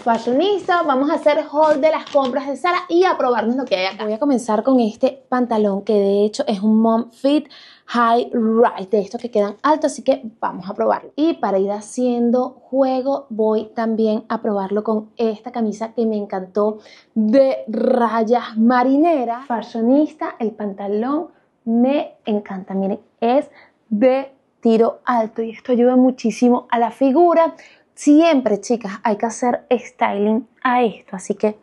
fashionista, vamos a hacer haul de las compras de sala y a probarnos lo que hay acá. Voy a comenzar con este pantalón que de hecho es un mom fit high rise, de estos que quedan altos, así que vamos a probarlo. Y para ir haciendo juego voy también a probarlo con esta camisa que me encantó de rayas marineras. Fashionista, el pantalón me encanta, miren, es de tiro alto y esto ayuda muchísimo a la figura. Siempre, chicas, hay que hacer styling a esto, así que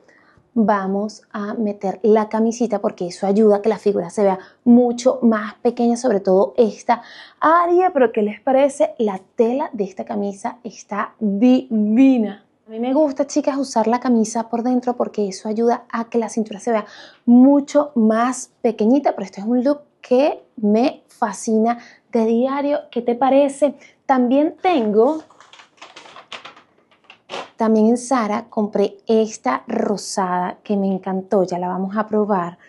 vamos a meter la camisita porque eso ayuda a que la figura se vea mucho más pequeña, sobre todo esta área. Pero ¿qué les parece? La tela de esta camisa está divina. A mí me gusta, chicas, usar la camisa por dentro porque eso ayuda a que la cintura se vea mucho más pequeñita, pero este es un look que me fascina de diario. ¿Qué te parece? También tengo también en Sara compré esta rosada que me encantó, ya la vamos a probar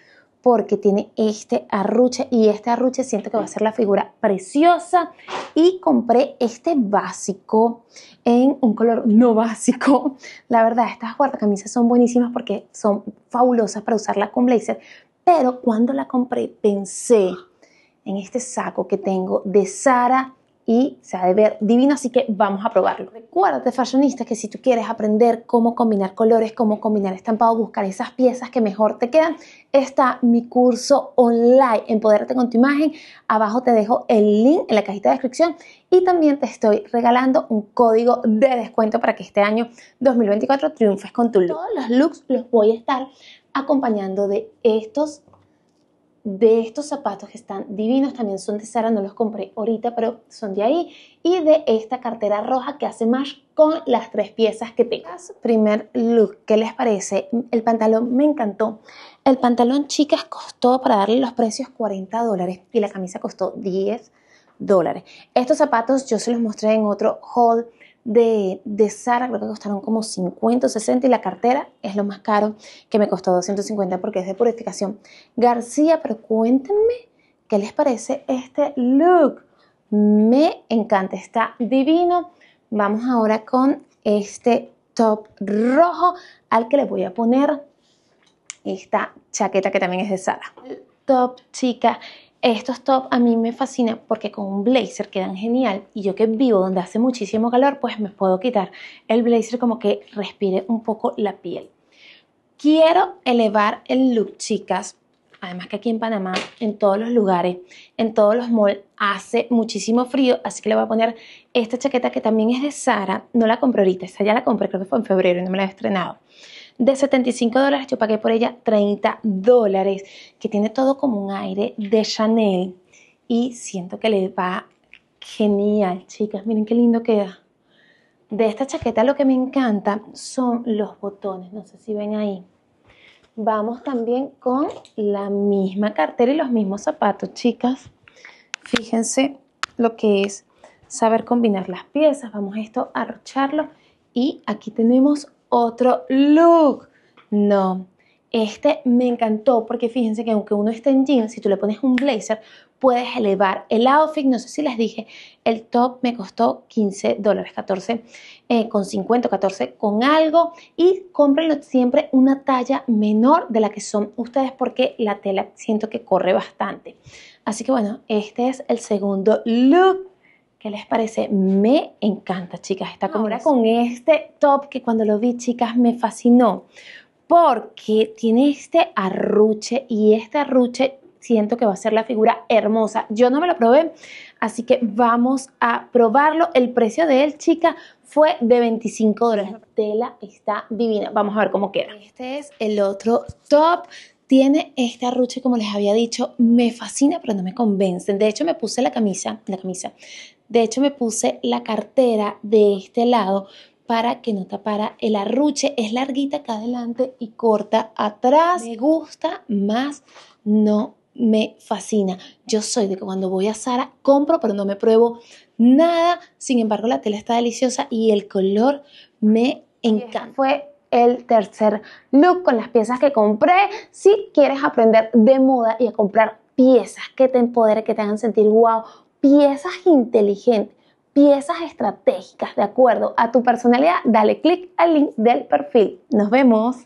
porque tiene este arruche y este arruche siento que va a ser la figura preciosa y compré este básico en un color no básico. La verdad, estas camisas son buenísimas porque son fabulosas para usarla con blazer, pero cuando la compré pensé en este saco que tengo de Sara y se ha de ver divino, así que vamos a probarlo. Recuérdate, fashionistas, que si tú quieres aprender cómo combinar colores, cómo combinar estampado, buscar esas piezas que mejor te quedan, está mi curso online, Empoderarte con tu imagen. Abajo te dejo el link en la cajita de descripción y también te estoy regalando un código de descuento para que este año 2024 triunfes con tu look. Todos los looks los voy a estar acompañando de estos de estos zapatos que están divinos, también son de Sara, no los compré ahorita, pero son de ahí. Y de esta cartera roja que hace más con las tres piezas que tengo. Primer look, ¿qué les parece? El pantalón me encantó. El pantalón, chicas, costó para darle los precios 40 dólares y la camisa costó 10 dólares. Estos zapatos yo se los mostré en otro haul de, de Sara, creo que costaron como 50 o 60 y la cartera es lo más caro que me costó 250 porque es de purificación. García, pero cuéntenme qué les parece este look. Me encanta, está divino. Vamos ahora con este top rojo al que le voy a poner esta chaqueta que también es de Sara. Top chica estos top a mí me fascinan porque con un blazer quedan genial y yo que vivo donde hace muchísimo calor, pues me puedo quitar el blazer como que respire un poco la piel. Quiero elevar el look, chicas. Además que aquí en Panamá, en todos los lugares, en todos los malls, hace muchísimo frío, así que le voy a poner esta chaqueta que también es de Sara. No la compré ahorita, esta ya la compré, creo que fue en febrero y no me la he estrenado de 75 dólares, yo pagué por ella 30 dólares, que tiene todo como un aire de Chanel y siento que le va genial, chicas, miren qué lindo queda. De esta chaqueta lo que me encanta son los botones, no sé si ven ahí. Vamos también con la misma cartera y los mismos zapatos, chicas. Fíjense lo que es saber combinar las piezas. Vamos a esto arrocharlo. Y aquí tenemos otro look. No, este me encantó porque fíjense que aunque uno esté en jeans, si tú le pones un blazer, puedes elevar el outfit. No sé si les dije, el top me costó 15 dólares, 14 eh, con 50, 14 con algo. Y cómprenlo siempre una talla menor de la que son ustedes porque la tela siento que corre bastante. Así que bueno, este es el segundo look. ¿Qué les parece? Me encanta, chicas, Está con este top que cuando lo vi, chicas, me fascinó. Porque tiene este arruche y este arruche siento que va a ser la figura hermosa. Yo no me lo probé, así que vamos a probarlo. El precio de él, chica, fue de 25 dólares. La tela está divina. Vamos a ver cómo queda. Este es el otro top. Tiene este arruche, como les había dicho, me fascina, pero no me convence. De hecho, me puse la camisa, la camisa, de hecho, me puse la cartera de este lado para que no tapara el arruche. Es larguita acá adelante y corta atrás. Me gusta más, no me fascina. Yo soy de que cuando voy a Sara compro, pero no me pruebo nada. Sin embargo, la tela está deliciosa y el color me encanta. Fue el tercer look con las piezas que compré. Si quieres aprender de moda y a comprar piezas que te empoderen, que te hagan sentir guau, piezas inteligentes, piezas estratégicas de acuerdo a tu personalidad, dale clic al link del perfil. Nos vemos.